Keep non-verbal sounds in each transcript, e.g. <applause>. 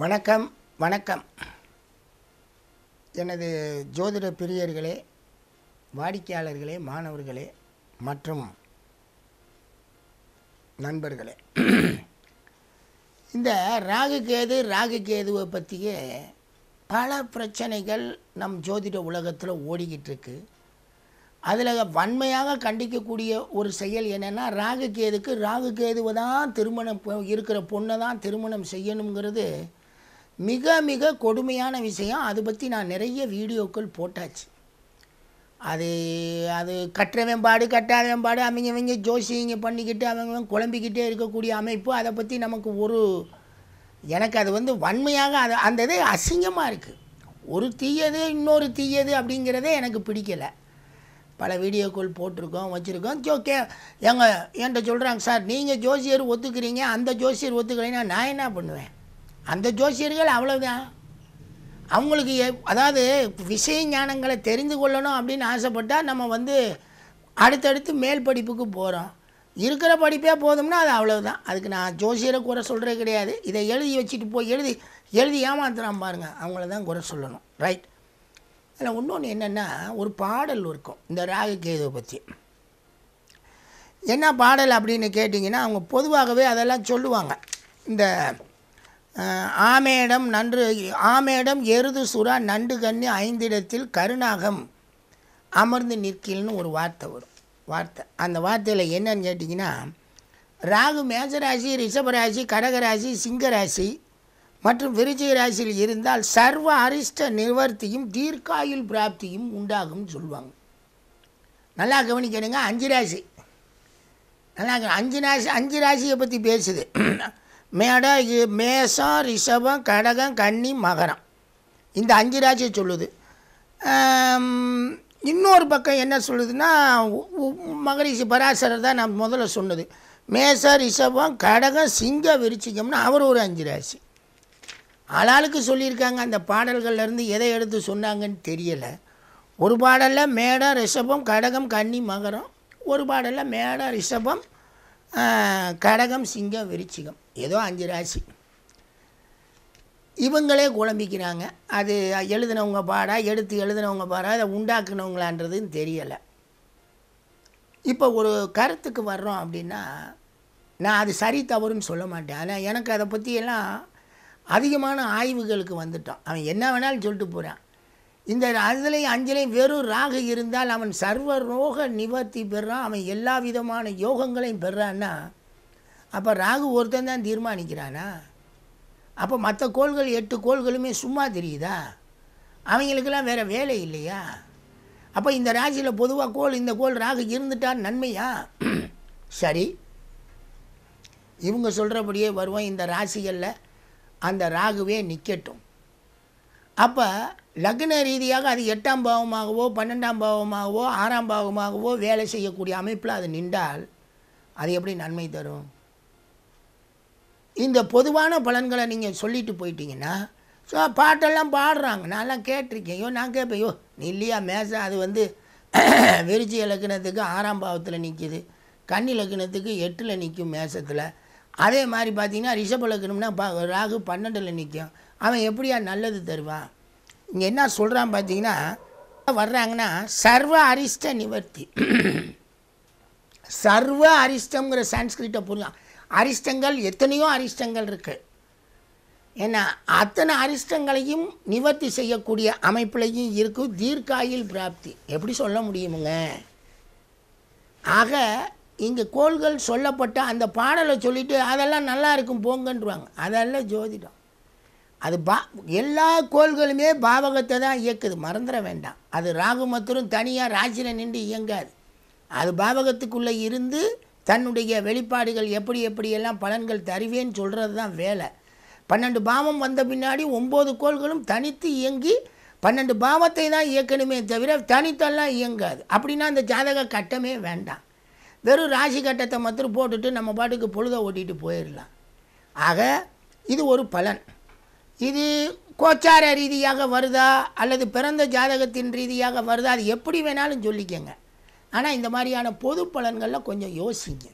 வணக்கம் வணக்கம் எனது ஜோதிட பிரியர்களே வாடிக்கையாளர்களே மாணவர்களே மற்றும் நண்பர்களே இந்த ராகு கேது ராகு கேதுவை பற்றியே பல பிரச்சனைகள் நம் ஜோதிட உலகத்தில் ஓடிக்கிட்டு இருக்கு அதில் வன்மையாக கண்டிக்கக்கூடிய ஒரு செயல் என்னென்னா ராகு கேதுக்கு ராகு கேதுவை தான் திருமணம் இருக்கிற பொண்ணை தான் திருமணம் செய்யணுங்கிறது மிக மிக கொடுமையான விஷயம் அதை பற்றி நான் நிறைய வீடியோக்கள் போட்டாச்சு அது அது கற்ற வேம்பாடு கட்டாத வேம்பாடு அவங்க இவங்க இங்கே பண்ணிக்கிட்டு அவங்க குழம்பிக்கிட்டே இருக்கக்கூடிய அமைப்பு அதை பற்றி நமக்கு ஒரு எனக்கு அது வந்து வன்மையாக அது அந்த இது அசிங்கமாக இருக்குது ஒரு தீயது இன்னொரு தீயது அப்படிங்கிறதே எனக்கு பிடிக்கலை பல வீடியோக்கள் போட்டிருக்கோம் வச்சுருக்கோம் ஜோ கே எங்கள் என்கிட்ட சொல்கிறாங்க சார் நீங்கள் ஜோசியர் ஒத்துக்கிறீங்க அந்த ஜோசியர் ஒத்துக்கிறீங்கன்னா நான் என்ன பண்ணுவேன் அந்த ஜோசியர்கள் அவ்வளோதான் அவங்களுக்கு அதாவது விஷய ஞானங்களை தெரிந்து கொள்ளணும் அப்படின்னு ஆசைப்பட்டால் நம்ம வந்து அடுத்தடுத்து மேல் படிப்புக்கு போகிறோம் இருக்கிற படிப்பே போதும்னா அது அவ்வளோதான் அதுக்கு நான் ஜோசியரை குறை சொல்கிறே கிடையாது இதை எழுதி வச்சுட்டு போய் எழுதி எழுதி ஏமாத்துறான் பாருங்கள் அவங்கள தான் குறை சொல்லணும் ரைட் அதில் இன்னொன்று என்னென்னா ஒரு பாடல் இருக்கும் இந்த ராககேதுவை பற்றி என்ன பாடல் அப்படின்னு கேட்டிங்கன்னா அவங்க பொதுவாகவே அதெல்லாம் சொல்லுவாங்க இந்த ஆமேடம் நன்று ஆமேடம் எருது சுறா நண்டு கண்ணி ஐந்திடத்தில் கருணாகம் அமர்ந்து நிற்கில்னு ஒரு வார்த்தை வரும் வார்த்தை அந்த வார்த்தையில் என்னன்னு கேட்டிங்கன்னா ராகு மேஜராசி ரிஷபராசி கடகராசி சிங்கராசி மற்றும் விருச்சிக ராசியில் இருந்தால் சர்வ அரிஷ்ட நிவர்த்தியும் தீர்க்காயுள் பிராப்தியும் உண்டாகும்னு சொல்லுவாங்க நல்லா கவனிக்கணுங்க அஞ்சு ராசி நல்லா அஞ்சு ராசி அஞ்சு ராசியை பற்றி பேசுது மேடா மேசம் ரிஷபம் கடகம் கன்னி மகரம் இந்த அஞ்சு ராசியை சொல்லுது இன்னொரு பக்கம் என்ன சொல்லுதுன்னா மகரிஷி பராசரர் தான் நான் முதல்ல சொன்னது மேச ரிஷபம் கடகம் சிங்க விரிச்சிக்கம்னு அவர் ஒரு அஞ்சு ராசி ஆளாளுக்கு சொல்லியிருக்காங்க அந்த பாடல்கள்லேருந்து எதை எடுத்து சொன்னாங்கன்னு தெரியலை ஒரு பாடலில் மேடம் ரிஷபம் கடகம் கன்னி மகரம் ஒரு பாடலில் மேடம் ரிஷபம் கடகம் சிங்கம் விரிச்சிகம் ஏதோ அஞ்சு ராசி இவங்களே குழம்பிக்கிறாங்க அது எழுதினவங்க பாடா எடுத்து எழுதினவங்க பாடா அதை உண்டாக்குனவங்களான்றதுன்னு தெரியலை இப்போ ஒரு கருத்துக்கு வர்றோம் அப்படின்னா நான் அது சரி தவறுன்னு சொல்ல மாட்டேன் ஆனால் எனக்கு அதை பற்றியெல்லாம் அதிகமான ஆய்வுகளுக்கு வந்துட்டோம் அவன் என்ன வேணாலும் சொல்லிட்டு போகிறான் இந்த அதுலேயும் அஞ்சலையும் வெறும் ராகு இருந்தால் அவன் சர்வ ரோக நிவர்த்தி பெறான் அவன் எல்லா விதமான யோகங்களையும் பெறான்னா அப்போ ராகு ஒருத்தன் தான் தீர்மானிக்கிறானா அப்போ மற்ற கோள்கள் எட்டு கோள்களுமே சும்மா தெரியுதா அவங்களுக்கெல்லாம் வேறு வேலை இல்லையா அப்போ இந்த ராசியில் பொதுவாக கோள் இந்த கோள் ராகு இருந்துட்டால் நன்மையா சரி இவங்க சொல்கிறபடியே வருவோம் இந்த ராசிகளில் அந்த ராகுவே நிற்கட்டும் அப்போ லக்ன ரீதியாக அது எட்டாம் பாவமாகவோ பன்னெண்டாம் பாவமாகவோ ஆறாம் பாவமாகவோ வேலை செய்யக்கூடிய அமைப்பில் அது நின்றால் அது எப்படி நன்மை தரும் இந்த பொதுவான பலன்களை நீங்கள் சொல்லிட்டு போயிட்டீங்கன்னா ஸோ பாட்டெல்லாம் பாடுறாங்க நான்லாம் கேட்டிருக்கேன் ஐயோ நான் கேட்பேன் ஐயோ நீ இல்லையா மேசம் அது வந்து <clears throat> விருச்சி இலக்கணத்துக்கு ஆறாம் பாவத்தில் நிற்கிது கண் இலக்கணத்துக்கு எட்டில் நிற்கும் மேசத்தில் அதே மாதிரி பார்த்தீங்கன்னா ரிஷப இலக்கணம்னா பா ராகு பன்னெண்டில் நிற்கும் அவன் எப்படியா நல்லது தருவான் இங்கே என்ன சொல்கிறான் பார்த்தீங்கன்னா வர்றாங்கன்னா சர்வ அரிஷ்ட நிவர்த்தி <clears throat> சர்வ அரிஷ்டங்கிற சான்ஸ்கிரிட்டை புரியும் அரிஷ்டங்கள் எத்தனையோ அரிஷ்டங்கள் இருக்குது ஏன்னா அத்தனை அரிஷ்டங்களையும் நிவர்த்தி செய்யக்கூடிய அமைப்பிலையும் இருக்கும் தீர்க்காயில் பிராப்தி எப்படி சொல்ல முடியுமுங்க ஆக இங்கே கோள்கள் சொல்லப்பட்ட அந்த பாடலை சொல்லிவிட்டு அதெல்லாம் நல்லா இருக்கும் போங்கன்றுவாங்க அதெல்லாம் ஜோதிடம் அது பா எல்லா கோள்களுமே பாவகத்தை தான் இயக்குது மறந்துட வேண்டாம் அது ராகு மத்திரம் தனியாக ராசியில் நின்று இயங்காது அது பாவகத்துக்குள்ளே இருந்து தன்னுடைய வெளிப்பாடுகள் எப்படி எப்படியெல்லாம் பலன்கள் தருவேன்னு சொல்கிறது தான் வேலை பன்னெண்டு பாவம் வந்த பின்னாடி ஒம்பது கோள்களும் தனித்து இயங்கி பன்னெண்டு பாவத்தை தான் இயக்கணுமே தவிர தனித்தெல்லாம் இயங்காது அப்படின்னா அந்த ஜாதக கட்டமே வேண்டாம் வெறும் ராசி கட்டத்தை மாத்திரம் போட்டுட்டு நம்ம பாட்டுக்கு பொழுத ஓட்டிகிட்டு போயிடலாம் ஆக இது ஒரு பலன் இது கோச்சார ரீதியாக வருதா அல்லது பிறந்த ஜாதகத்தின் ரீதியாக வருதா அது எப்படி வேணாலும் சொல்லிக்கங்க ஆனால் இந்த மாதிரியான பொது பலன்களில் கொஞ்சம் யோசிங்க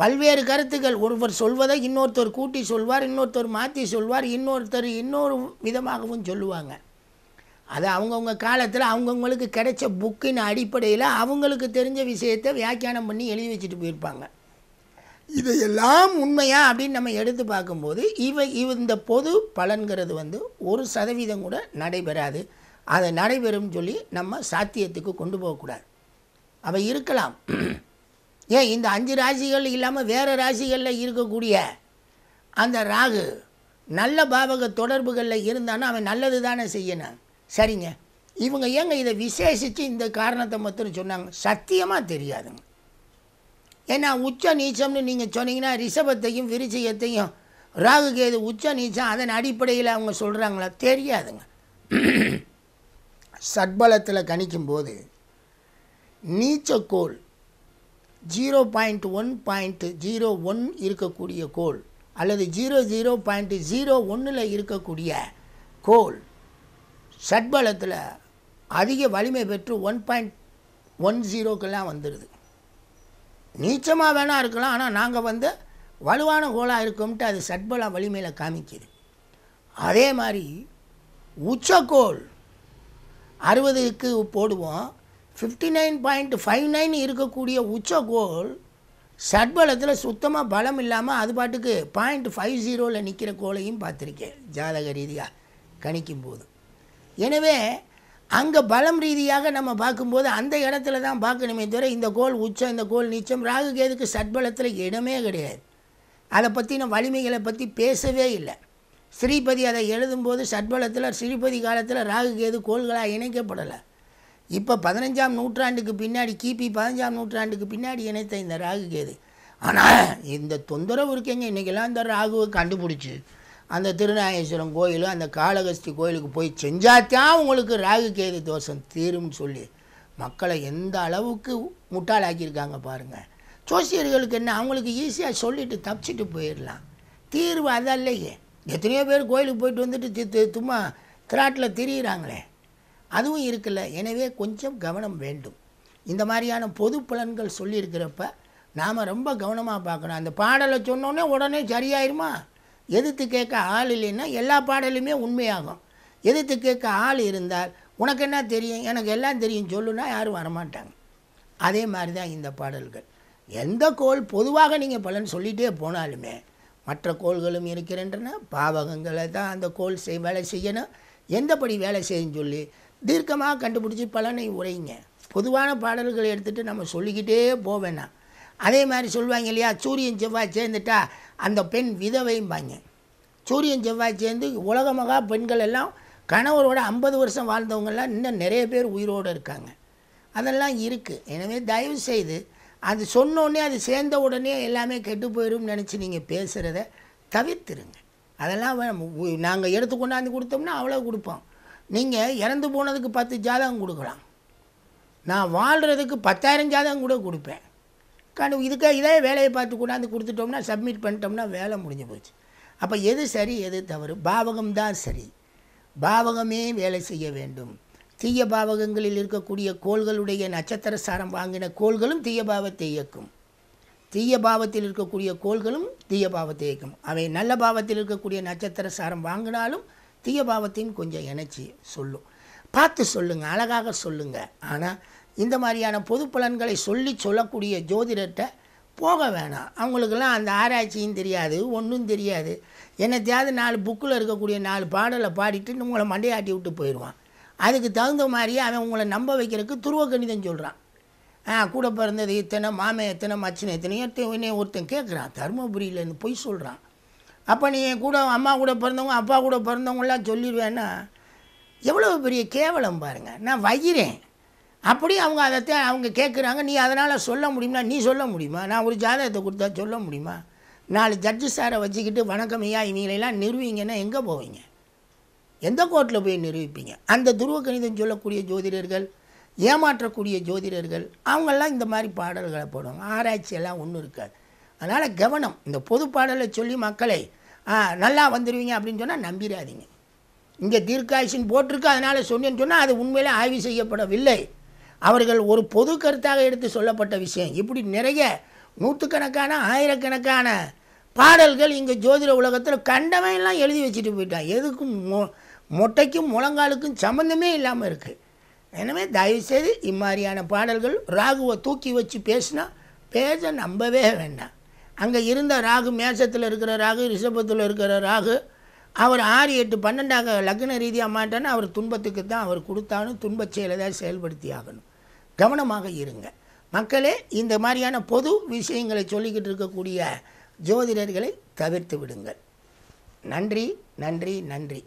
பல்வேறு கருத்துக்கள் ஒருவர் சொல்வதை இன்னொருத்தர் கூட்டி சொல்வார் இன்னொருத்தர் மாற்றி சொல்வார் இன்னொருத்தர் இன்னொரு விதமாகவும் சொல்லுவாங்க அது அவங்கவுங்க காலத்தில் அவங்கவுங்களுக்கு கிடைச்ச புக்கின் அடிப்படையில் அவங்களுக்கு தெரிஞ்ச விஷயத்தை வியாக்கியானம் பண்ணி எழுதி வச்சுட்டு போயிருப்பாங்க இதையெல்லாம் உண்மையா அப்படின்னு நம்ம எடுத்து பார்க்கும்போது இவை இந்த பொது பலன்கிறது வந்து ஒரு சதவீதம் கூட நடைபெறாது அதை நடைபெறும் சொல்லி நம்ம சாத்தியத்துக்கு கொண்டு போகக்கூடாது அப்போ இருக்கலாம் ஏன் இந்த அஞ்சு ராசிகள் இல்லாமல் வேறு ராசிகளில் இருக்கக்கூடிய அந்த ராகு நல்ல பாவக தொடர்புகளில் இருந்தான்னா அவன் நல்லது தானே செய்யணும் சரிங்க இவங்க ஏங்க இதை விசேஷித்து இந்த காரணத்தை மட்டும் சொன்னாங்க சத்தியமாக தெரியாதுங்க ஏன்னா உச்ச நீச்சம்னு நீங்கள் சொன்னீங்கன்னா ரிஷபத்தையும் விருச்சிகத்தையும் ராகு கேது உச்ச நீச்சம் அதன் அடிப்படையில் அவங்க சொல்கிறாங்களா தெரியாதுங்க <clears throat> சட்பலத்தில் கணிக்கும்போது கோல் zero point one point zero one இருக்கக்கூடிய கோல் அல்லது ஜீரோ ஜீரோ பாயிண்ட் ஜீரோ ஒன்றில் இருக்கக்கூடிய கோல் சட்பலத்தில் அதிக வலிமை பெற்று ஒன் பாயிண்ட் ஒன் ஜீரோக்கெல்லாம் வந்துடுது நீச்சமாக வேணால் இருக்கலாம் ஆனால் நாங்கள் வந்து வலுவான கோலாக இருக்கோம்ட்டு அது சட்பலம் வலிமையில் காமிக்கிது அதே மாதிரி உச்சக்கோள் அறுபதுக்கு போடுவோம் fifty nine point five nine இருக்கக்கூடிய உச்ச கோல் சட்பலத்தில் சுத்தமாக பலம் இல்லாமல் அது பாட்டுக்கு பாயிண்ட் ஃபைவ் ஜீரோவில் நிற்கிற கோலையும் பார்த்துருக்கேன் ஜாதக ரீதியாக கணிக்கும் போது எனவே அங்கே பலம் ரீதியாக நம்ம பார்க்கும்போது அந்த இடத்துல தான் பார்க்கணுமே தவிர இந்த கோல் உச்சம் இந்த கோல் நீச்சம் ராகு கேதுக்கு சட்பலத்தில் இடமே கிடையாது அதை பற்றின வலிமைகளை பற்றி பேசவே இல்லை ஸ்ரீபதி அதை எழுதும்போது சட்பலத்தில் ஸ்ரீபதி காலத்தில் ராகு கேது கோள்களாக இணைக்கப்படலை இப்போ பதினஞ்சாம் நூற்றாண்டுக்கு பின்னாடி கிபி பதினஞ்சாம் நூற்றாண்டுக்கு பின்னாடி இணைத்த இந்த ராகு கேது ஆனால் இந்த தொந்தரவு இருக்கேங்க இன்றைக்கெல்லாம் இந்த ராகுவை கண்டுபிடிச்சி அந்த திருநாகேஸ்வரம் கோயில் அந்த காளகஸ்தி கோயிலுக்கு போய் செஞ்சாத்தான் உங்களுக்கு ராகு கேது தோஷம் தீரும்னு சொல்லி மக்களை எந்த அளவுக்கு முட்டாளாக்கியிருக்காங்க பாருங்கள் ஜோசியர்களுக்கு என்ன அவங்களுக்கு ஈஸியாக சொல்லிவிட்டு தப்பிச்சிட்டு போயிடலாம் தீர்வு அதான் இல்லையே எத்தனையோ பேர் கோயிலுக்கு போயிட்டு வந்துட்டு தி தும்மா திராட்டில் திரியிறாங்களே அதுவும் இருக்குல்ல எனவே கொஞ்சம் கவனம் வேண்டும் இந்த மாதிரியான பொது பலன்கள் சொல்லியிருக்கிறப்ப நாம் ரொம்ப கவனமாக பார்க்கணும் அந்த பாடலை சொன்னோன்னே உடனே சரியாயிருமா எதிர்த்து கேட்க ஆள் இல்லைன்னா எல்லா பாடலுமே உண்மையாகும் எதிர்த்து கேட்க ஆள் இருந்தால் உனக்கு என்ன தெரியும் எனக்கு எல்லாம் தெரியும் சொல்லுன்னா யாரும் வரமாட்டாங்க அதே மாதிரி தான் இந்த பாடல்கள் எந்த கோள் பொதுவாக நீங்கள் பலன் சொல்லிகிட்டே போனாலுமே மற்ற கோள்களும் இருக்கின்றன பாவகங்களை தான் அந்த கோள் செய் வேலை செய்யணும் எந்தபடி வேலை செய்யன்னு சொல்லி தீர்க்கமாக கண்டுபிடிச்சி பலனை உரைங்க பொதுவான பாடல்களை எடுத்துகிட்டு நம்ம சொல்லிக்கிட்டே போவேண்ணா அதே மாதிரி சொல்லுவாங்க இல்லையா சூரியன் செவ்வாய் சேர்ந்துட்டா அந்த பெண் விதவையும் பாங்க சூரியன் செவ்வாய் சேர்ந்து உலகமாக பெண்கள் எல்லாம் கணவரோட ஐம்பது வருஷம் வாழ்ந்தவங்கெல்லாம் இன்னும் நிறைய பேர் உயிரோடு இருக்காங்க அதெல்லாம் இருக்குது எனவே தயவு செய்து அது சொன்னோடனே அது சேர்ந்த உடனே எல்லாமே கெட்டு போயிடும்னு நினச்சி நீங்கள் பேசுகிறத தவிர்த்துருங்க அதெல்லாம் நாங்கள் எடுத்து கொண்டாந்து கொடுத்தோம்னா அவ்வளோ கொடுப்போம் நீங்கள் இறந்து போனதுக்கு பத்து ஜாதகம் கொடுக்கலாம் நான் வாழ்கிறதுக்கு பத்தாயிரம் ஜாதகம் கூட கொடுப்பேன் கண்டு இதுக்காக இதே வேலையை பார்த்து கொண்டாந்து கொடுத்துட்டோம்னா சப்மிட் பண்ணிட்டோம்னா வேலை முடிஞ்சு போச்சு அப்போ எது சரி எது தவறு பாவகம்தான் சரி பாவகமே வேலை செய்ய வேண்டும் தீய பாவகங்களில் இருக்கக்கூடிய கோள்களுடைய நட்சத்திர சாரம் வாங்கின கோள்களும் தீய பாவத்தை இயக்கும் தீய பாவத்தில் இருக்கக்கூடிய கோள்களும் தீய பாவத்தை இயக்கும் அவை நல்ல பாவத்தில் இருக்கக்கூடிய நட்சத்திர சாரம் வாங்கினாலும் தீய பாவத்தையும் கொஞ்சம் இணைச்சி சொல்லும் பார்த்து சொல்லுங்கள் அழகாக சொல்லுங்கள் ஆனால் இந்த மாதிரியான பொது பலன்களை சொல்லி சொல்லக்கூடிய ஜோதிடர்கிட்ட போக வேணாம் அவங்களுக்கெல்லாம் அந்த ஆராய்ச்சியும் தெரியாது ஒன்றும் தெரியாது என்னத்தையாவது நாலு புக்கில் இருக்கக்கூடிய நாலு பாடலை பாடிட்டு உங்களை மண்டையாட்டி விட்டு போயிடுவான் அதுக்கு தகுந்த மாதிரியே அவன் உங்களை நம்ப வைக்கிறதுக்கு துருவ கணிதம் சொல்கிறான் ஆ கூட பிறந்தது இத்தனை மாமன் எத்தனை மச்சனை எத்தனையோ ஒன்னே ஒருத்தன் கேட்குறான் தருமபுரியிலேருந்து பொய் சொல்கிறான் அப்போ நீ கூட அம்மா கூட பிறந்தவங்க அப்பா கூட பிறந்தவங்களாம் சொல்லிடுவேன்னா எவ்வளோ பெரிய கேவலம் பாருங்கள் நான் வைகிறேன் அப்படி அவங்க அதைத்தான் அவங்க கேட்குறாங்க நீ அதனால் சொல்ல முடியும்னா நீ சொல்ல முடியுமா நான் ஒரு ஜாதகத்தை கொடுத்தா சொல்ல முடியுமா நாலு ஜட்ஜு சாரை வச்சுக்கிட்டு வணக்கமையா இவங்களெல்லாம் நிறுவீங்கன்னா எங்கே போவீங்க எந்த கோர்ட்டில் போய் நிரூபிப்பீங்க அந்த துருவ கணிதம் சொல்லக்கூடிய ஜோதிடர்கள் ஏமாற்றக்கூடிய ஜோதிடர்கள் அவங்கெல்லாம் இந்த மாதிரி பாடல்களை போடுவாங்க ஆராய்ச்சியெல்லாம் ஒன்றும் இருக்காது அதனால் கவனம் இந்த பொது பாடலை சொல்லி மக்களை நல்லா வந்துடுவீங்க அப்படின்னு சொன்னால் நம்பிடாதீங்க இங்கே தீர்க்காயுஷன் போட்டிருக்கு அதனால் சொன்னேன்னு சொன்னால் அது உண்மையிலே ஆய்வு செய்யப்படவில்லை அவர்கள் ஒரு பொது கருத்தாக எடுத்து சொல்லப்பட்ட விஷயம் இப்படி நிறைய நூற்றுக்கணக்கான ஆயிரக்கணக்கான பாடல்கள் இங்கே ஜோதிட உலகத்தில் கண்டவையெல்லாம் எழுதி வச்சுட்டு போயிட்டான் எதுக்கும் மொ மொட்டைக்கும் முழங்காலுக்கும் சம்மந்தமே இல்லாமல் இருக்குது எனவே தயவுசெய்து இம்மாதிரியான பாடல்கள் ராகுவை தூக்கி வச்சு பேசினா பேச நம்பவே வேண்டாம் அங்கே இருந்த ராகு மேசத்தில் இருக்கிற ராகு ரிஷபத்தில் இருக்கிற ராகு அவர் ஆறு எட்டு பன்னெண்டாக லக்ன ரீதியாக மாட்டேன்னா அவர் துன்பத்துக்கு தான் அவர் கொடுத்தாலும் துன்பச் செயலை தான் செயல்படுத்தி ஆகணும் கவனமாக இருங்க மக்களே இந்த மாதிரியான பொது விஷயங்களை சொல்லிக்கிட்டு இருக்கக்கூடிய ஜோதிடர்களை தவிர்த்து விடுங்கள் நன்றி நன்றி நன்றி